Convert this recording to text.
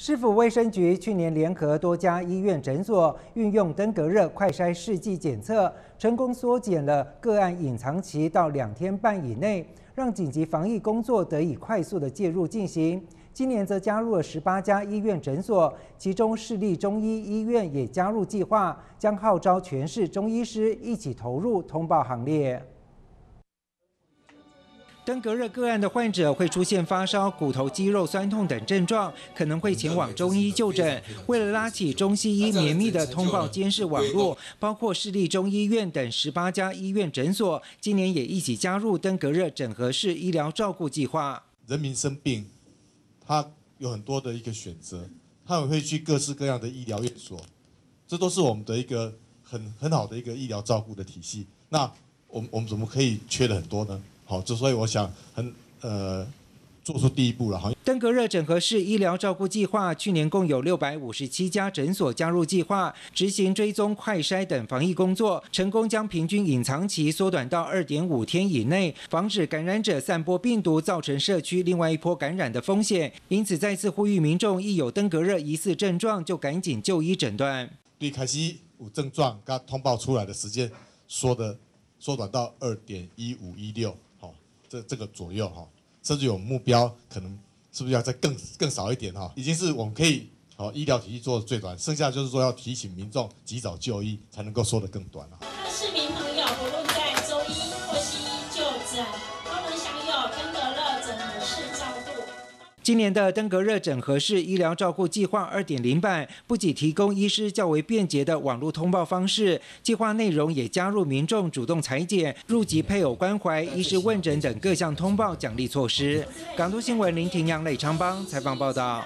市府卫生局去年联合多家医院诊所，运用登革热快筛试剂检测，成功缩减了个案隐藏期到两天半以内，让紧急防疫工作得以快速的介入进行。今年则加入了十八家医院诊所，其中市立中医医院也加入计划，将号召全市中医师一起投入通报行列。登革热个案的患者会出现发烧、骨头、肌肉酸痛等症状，可能会前往中医就诊。为了拉起中西医绵密的通报监视网络，包括市立中医院等十八家医院诊所，今年也一起加入登革热整合式医疗照顾计划。人民生病，他有很多的一个选择，他们会去各式各样的医疗院所，这都是我们的一个很很好的一个医疗照顾的体系。那我们我们怎么可以缺了很多呢？好，之所以我想很呃，做出第一步了。哈。登革热整合式医疗照顾计划去年共有六百五十七家诊所加入计划，执行追踪、快筛等防疫工作，成功将平均隐藏期缩短到二点五天以内，防止感染者散播病毒造成社区另外一波感染的风险。因此，再次呼吁民众，一有登革热疑似症状就赶紧就医诊断。对，开始有症状，刚通报出来的时间，说的缩短到二点一五一六。这这个左右哈，甚至有目标，可能是不是要再更更少一点哈？已经是我们可以好医疗体系做的最短，剩下就是说要提醒民众及早就医，才能够缩得更短了。今年的登革热整合式医疗照顾计划二点零版，不仅提供医师较为便捷的网络通报方式，计划内容也加入民众主动裁剪、入籍配偶关怀、医师问诊等各项通报奖励措施。港都新闻林庭阳、磊昌邦采访报道。